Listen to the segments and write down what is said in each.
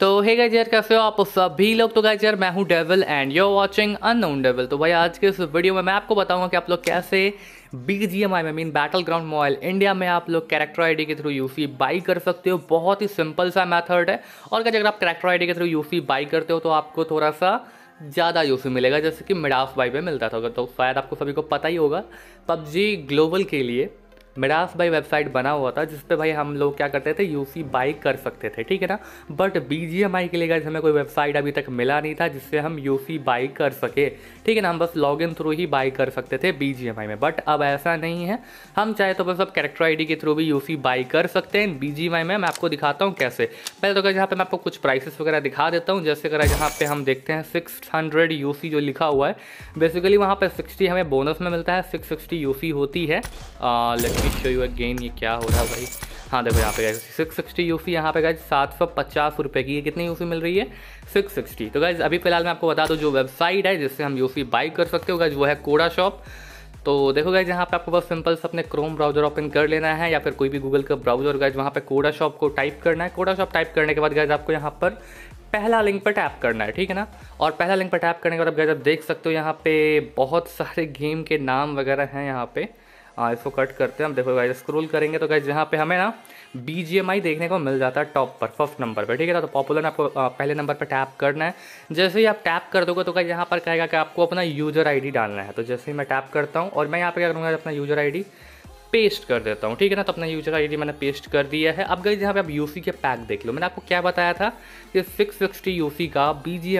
तो hey guys यार कैसे हो आप सभी लोग तो गाइज यार मैं हूँ Devil and you are watching unknown Devil तो भाई आज के इस वीडियो में मैं आपको बताऊंगा कि आप लोग कैसे B G M I mean battle ground mobile India में आप लोग कैरेक्टर आईडी के थ्रू यूसी बाई कर सकते हो बहुत ही सिंपल सा मेथड है और क्या अगर आप कैरेक्टर आईडी के थ्रू यूसी बाई करते हो तो आपको थोड़ा सा ज़्यादा यूसी मिलेगा जैसे कि मिडाफ बाई में मिलता था तो शायद आपको सभी को पता ही होगा पबजी ग्लोबल के लिए मिरास भाई वेबसाइट बना हुआ था जिस भाई हम लोग क्या करते थे यूसी बाई कर सकते थे ठीक है ना बट बीजीएमआई के लिए गाइज हमें कोई वेबसाइट अभी तक मिला नहीं था जिससे हम यूसी बाई कर सके ठीक है ना हम बस लॉग इन थ्रू ही बाई कर सकते थे बीजीएमआई में बट अब ऐसा नहीं है हम चाहे तो बस अब कैरेक्टर आई के थ्रू भी यूसी बाई कर सकते हैं बी में मैं आपको दिखाता हूँ कैसे पहले तो गाइज यहाँ पर मैं आपको कुछ प्राइसेस वगैरह दिखा देता हूँ जैसे अगर यहाँ पे हम देखते हैं सिक्स हंड्रेड जो लिखा हुआ है बेसिकली वहाँ पर सिक्सटी हमें बोनस में मिलता है सिक्स सिक्सटी होती है लेकिन मी शो यू अगेन ये क्या हो रहा है भाई हाँ देखो यहाँ पे guys six sixty U C यहाँ पे गाइज सात सौ पचास रुपये की कितनी यू सी मिल रही है सिक्स सिक्सटी तो गाइज अभी फिलहाल मैं आपको बता दूँ जो वेबसाइट है जिससे हम यू सी बाई कर सकते हो गाइज वो है कोडा शॉप तो देखो गाइज यहाँ पे आपको बस सिंपल से अपने क्रोम ब्राउजर ओपन कर लेना है या फिर कोई भी गूगल का ब्राउजर गाइज वहाँ पे कोडा शॉप को टाइप करना है कोडा शॉप टाइप करने के बाद गाइज आपको यहाँ पर पहला लिंक पर टैप करना है ठीक है ना और पहला लिंक पर टैप करने के बाद आप गाइज आप देख सकते हो यहाँ पे बहुत सारे गेम के नाम वगैरह हैं यहाँ पे आ, इसको कट करते हैं हम देखो गाइज स्क्रोल करेंगे तो गाइज यहाँ पे हमें ना बी जी एम आई देखने को मिल जाता है टॉप पर फर्स्ट नंबर पर ठीक है ना तो पॉपुलर आपको पहले नंबर पर टैप करना है जैसे ही आप टैप कर दोगे तो गाइज यहाँ पर कहेगा कि आपको अपना यूजर आई डी डालना है तो जैसे ही मैं टैप करता हूँ और मैं यहाँ पर क्या करूँगा अपना यूजर आई डी पेस्ट कर देता हूँ ठीक है ना तो अपना यूजर आईडी मैंने पेस्ट कर दिया है अब गई जहाँ पे आप यूसी के पैक देख लो मैंने आपको क्या बताया था कि सिक्स सिक्सटी यू का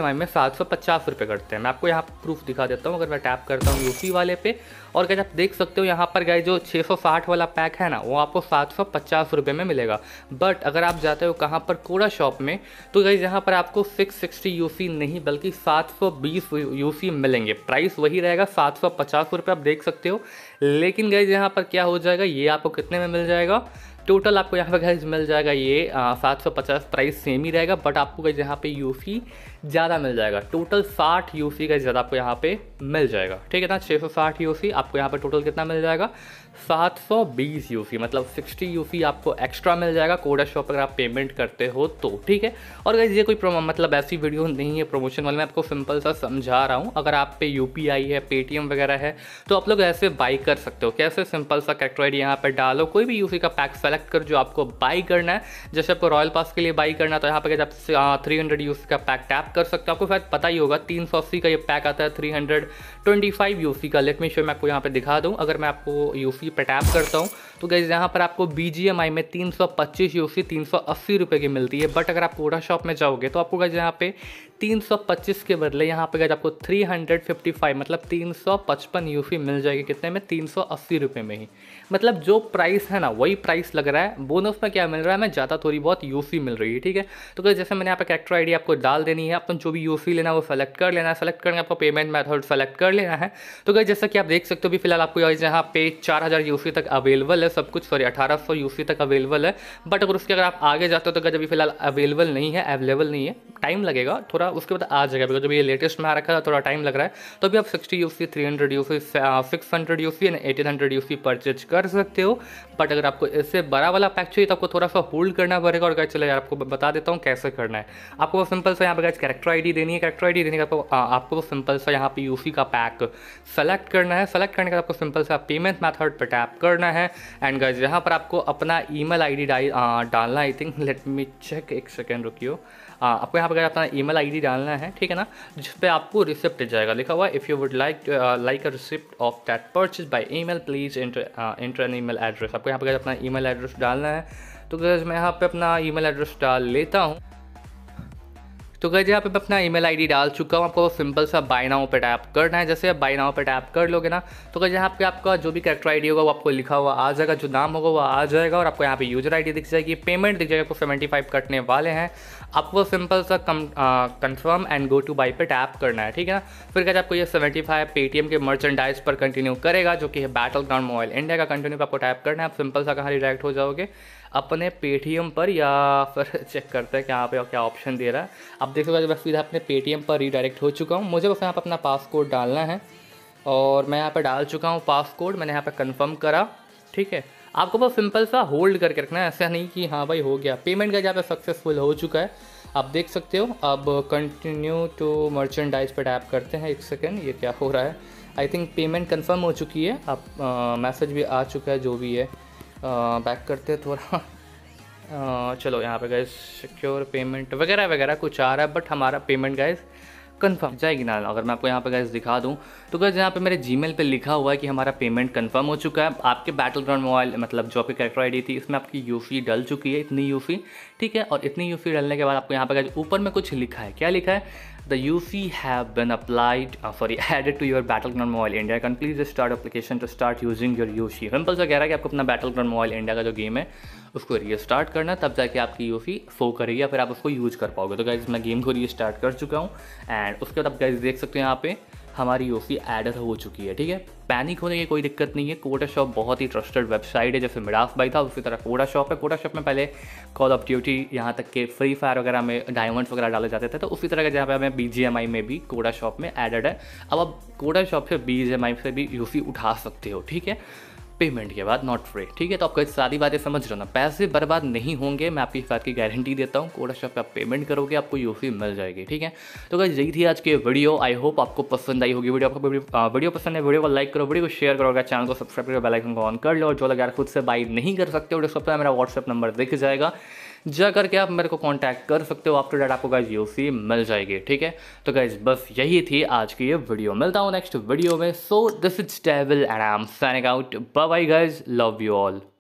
आई में सात सौ पचास रुपये करते हैं मैं आपको यहाँ प्रूफ दिखा देता हूँ अगर मैं टैप करता हूँ यूसी वाले पे और गई आप देख सकते हो यहाँ पर गए जो छः सौ साठ वाला पैक है ना वो आपको सात सौ पचास में मिलेगा बट अगर आप जाते हो कहाँ पर कोड़ा शॉप में तो गई यहाँ पर आपको सिक्स सिक्सटी यूसी नहीं बल्कि सात सौ बीस यूसी मिलेंगे प्राइस वही रहेगा सात सौ पचास रुपये आप देख सकते हो लेकिन गई यहाँ पर क्या हो जाएगा ये आपको कितने में मिल जाएगा टोटल आपको यहाँ पे गैस मिल जाएगा ये सात सौ पचास प्राइस सेम ही रहेगा बट आपको यहाँ पे यूसी ज़्यादा मिल जाएगा टोटल 60 यू सी का ज़्यादा आपको यहाँ पे मिल जाएगा ठीक है ना 660 यू सी आपको यहाँ पे टोटल कितना मिल जाएगा 720 यू सी मतलब 60 यू सी आपको एक्स्ट्रा मिल जाएगा कोडा शॉप अगर आप पेमेंट करते हो तो ठीक है और अगर ये कोई मतलब ऐसी वीडियो नहीं है प्रमोशन वाले मैं आपको सिंपल सा समझा रहा हूँ अगर आप पे यू है पेटीएम वगैरह है तो आप लोग ऐसे बाई कर सकते हो कैसे सिंपल सा कैक्टर आई यहाँ पर डालो कोई भी यू का पैक सेलेक्ट कर जो आपको बाई करना है जैसे आपको रॉयल पास के लिए बाई करना तो यहाँ पर जब थ्री हंड्रेड का पैक टैप कर सकते हो आपको शायद पता ही होगा तीन सौ अस्सी का ये पैक आता है three hundred twenty five U C का लेट मी शो मैं आपको यहाँ पे दिखा दूँ अगर मैं आपको यू सी टैप करता हूँ तो गैज़ यहाँ पर आपको बी जी एम आई में तीन सौ पच्चीस यू सी तीन सौ अस्सी रुपये की मिलती है बट अगर आप कोडा शॉप में जाओगे तो आपको गैज यहाँ पे तीन सौ पच्चीस के बदले यहाँ पे गैज आपको थ्री हंड्रेड फिफ्टी फाइव मतलब तीन सौ पचपन यू सी मिल जाएगी कितने में तीन सौ अस्सी रुपये में ही मतलब जो प्राइस है ना वही प्राइस लग रहा है बोनस में क्या मिल रहा है मैं ज़्यादा थोड़ी बहुत यू सी मिल रही है ठीक है तो गैस जैसे मैंने यहाँ पर कैरेक्टर आई आपको डाल देनी है अपन जो भी यू सी लेना है वो सेलेक्ट कर लेना है सेलेक्ट करेंगे आपको पेमेंट मैथड सेलेक्ट कर लेना है तो गैस जैसा कि आप देख सकते हो भी फिलहाल आपको यहाँ पे चार हज़ार यू सी तक अवेलेबल है है सब कुछ सॉरी 1800 यूसी तक अवेलेबल है बट अगर उसके अगर आप आगे जाते हो तो अभी फिलहाल अवेलेबल नहीं है अवेलेबल नहीं है टाइम लगेगा थोड़ा उसके बाद आ जाएगा बिकॉज जब ये लेटेस्ट में आ रखा है थोड़ा टाइम लग रहा है तो अभी आप sixty U C three hundred U C six hundred U C and eighteen hundred U C purchase कर सकते हो बट अगर आपको इससे बड़ा वाला पैक चाहिए तो आपको थोड़ा सा होल्ड करना पड़ेगा और गैस चले यार आपको बता देता हूँ कैसे करना है आपको वो सिंपल सा यहाँ पर गैस कैरेक्टर आई देनी है कैरेक्टर आई देने का uh, आपको वो सिंपल सा यहाँ पर यू का पैक सेलेक्ट करना है सेलेक्ट करने का आपको सिंपल सा पेमेंट मैथड पर टैप करना है एंड गाइज यहाँ पर आपको अपना ई मेल डी आईडी डालना I think let me check एक सेकेंड रुकियो आपको यहाँ पर अपना आई डी डालना है ठीक है ना जिस पर आपको रिसिप्ट जाएगा लिखा हुआ if you would like like a receipt of that purchase by email please enter an email address आपको यहाँ पर अपना ई मेल एड्रेस डालना है तो गर्ज़ मैं यहाँ पर अपना ई मेल एड्रेस डाल लेता हूँ तो गए यहाँ पे मैं अपना ईमेल आईडी डाल चुका हूँ आपको वो सिंपल सा बाय नाउ पे टैप करना है जैसे आप बाई नाव पे टैप कर लोगे ना तो गए यहाँ पे आपका जो भी करेक्टर आईडी होगा वो आपको लिखा हुआ आ जाएगा जो नाम होगा वो आ जाएगा और आपको यहाँ पे यूजर आईडी दिख जाएगी पेमेंट दिख जाएगा आपको सेवेंटी फाइव कटने वाले हैं आपको सिंपल सा come confirm and go to buy pay tap करना है ठीक है ना फिर कहते आपको ये सेवेंटी फाइव पेटीएम के मर्चेंडाइज पर कंटिन्यू करेगा जो कि है बैटल ग्राउंड मोबाइल इंडिया का कंटिन्यू आपको टैप करना है आप सिंपल सा कहाँ रिडायरेक्ट हो जाओगे अपने पेटीएम पर या फिर चेक करते हैं कहाँ पे और क्या ऑप्शन दे रहा है अब देख लो मैं सीधा अपने पेटीएम पर रीडायरेक्ट हो चुका हूँ मुझे बस यहाँ पर अपना पासकोड डालना है और मैं यहाँ पर डाल चुका हूँ पासकोड मैंने यहाँ पर कन्फर्म करा ठीक है आपको बस सिंपल सा होल्ड करके रखना है ऐसा नहीं कि हाँ भाई हो गया पेमेंट का जहाँ पर सक्सेसफुल हो चुका है आप देख सकते हो अब कंटिन्यू टू मर्चेंडाइज पर टैप करते हैं एक सेकेंड ये क्या हो रहा है आई थिंक पेमेंट कन्फर्म हो चुकी है अब मैसेज भी आ चुका है जो भी है बैक करते हैं थोड़ा चलो यहाँ पे गैस सिक्योर पेमेंट वगैरह वगैरह कुछ आ रहा है बट हमारा पेमेंट गैस कंफर्म जाएगी ना अगर मैं आपको यहाँ पे गैस दिखा दूँ तो गैस यहाँ पे मेरे मेल पे लिखा हुआ है कि हमारा पेमेंट कन्फर्म हो चुका है आपके बैटल ग्राउंड मोबाइल मतलब जो आपकी कैरेक्टर आई थी इसमें आपकी यूफी डल चुकी है इतनी यूफी ठीक है और इतनी यूफी डलने के बाद आपको यहाँ पे गैस ऊपर में कुछ लिखा है क्या लिखा है the UC have been applied, uh, sorry, added to your Battleground Mobile India. can please start application to start using your UC. Simple सा कह रहा है कि आपको अपना Battleground Mobile India का जो गेम है उसको रीस्टार्ट करना तब जाके आपकी यूसी शो करेगी या फिर आप उसको यूज कर पाओगे तो गाइज मैं गेम को रीस्टार्ट कर चुका हूँ एंड उसके बाद आप गाइज देख सकते हो यहाँ पे हमारी यूएफसी एड हो चुकी है ठीक है पैनिक होने की कोई दिक्कत नहीं है कोटा शॉप बहुत ही ट्रस्टेड वेबसाइट है जैसे मिडाफ भाई था उसी तरह कोटा शॉप है कोटा शॉप में पहले कॉल ऑफ ड्यूटी यहाँ तक के फ्री फायर वगैरह में डायमंड्स वगैरह डाले जाते थे तो उसी तरह का जहाँ पे हमें बी में भी कोटा शॉप में एडेड है अब आप कोटा शॉप से बी से भी यूसी उठा सकते हो ठीक है पेमेंट के बाद नॉट फ्री ठीक है तो आपको सारी बातें समझ रहे हो ना पैसे बर्बाद नहीं होंगे मैं आपकी इस बात की गारंटी देता हूँ कोडा शॉप पर आप पेमेंट करोगे आपको यूसी मिल जाएगी ठीक है तो अगर यही थी आज की वीडियो आई होप आपको पसंद आई होगी वीडियो आपको वीडियो पसंद है वीडियो को लाइक करो वीडियो को शेयर करो अगर चैनल को सब्सक्राइब करो बेलाइकन को ऑन कर लो और जो लगे यार खुद से बाई नहीं कर सकते हो डिस्क्रिप्शन मेरा व्हाट्सअप नंबर दिख जाएगा जा करके आप मेरे को कॉन्टैक्ट कर सकते हो आफ्टर डेट आपको गाइज यू सी मिल जाएगी ठीक है तो गाइज बस यही थी आज की ये वीडियो मिलता हूँ नेक्स्ट वीडियो में so this is Devil and I am signing out bye guys love you all